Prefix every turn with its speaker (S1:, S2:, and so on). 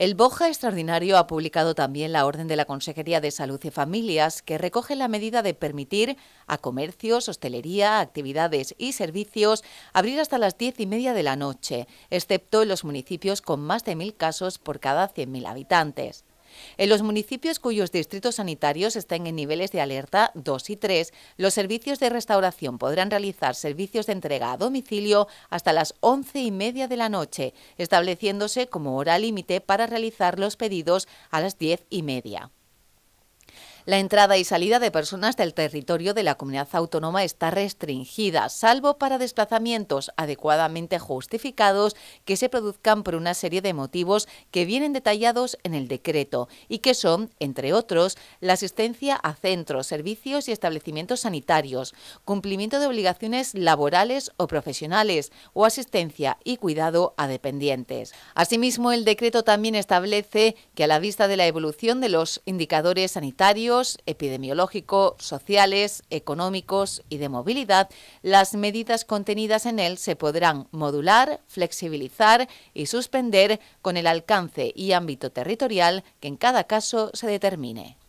S1: El Boja Extraordinario ha publicado también la orden de la Consejería de Salud y Familias, que recoge la medida de permitir a comercios, hostelería, actividades y servicios abrir hasta las diez y media de la noche, excepto en los municipios con más de mil casos por cada 100.000 habitantes. En los municipios cuyos distritos sanitarios estén en niveles de alerta 2 y 3, los servicios de restauración podrán realizar servicios de entrega a domicilio hasta las 11 y media de la noche, estableciéndose como hora límite para realizar los pedidos a las 10 y media. La entrada y salida de personas del territorio de la comunidad autónoma está restringida, salvo para desplazamientos adecuadamente justificados que se produzcan por una serie de motivos que vienen detallados en el decreto y que son, entre otros, la asistencia a centros, servicios y establecimientos sanitarios, cumplimiento de obligaciones laborales o profesionales o asistencia y cuidado a dependientes. Asimismo, el decreto también establece que a la vista de la evolución de los indicadores sanitarios, epidemiológico, sociales, económicos y de movilidad, las medidas contenidas en él se podrán modular, flexibilizar y suspender con el alcance y ámbito territorial que en cada caso se determine.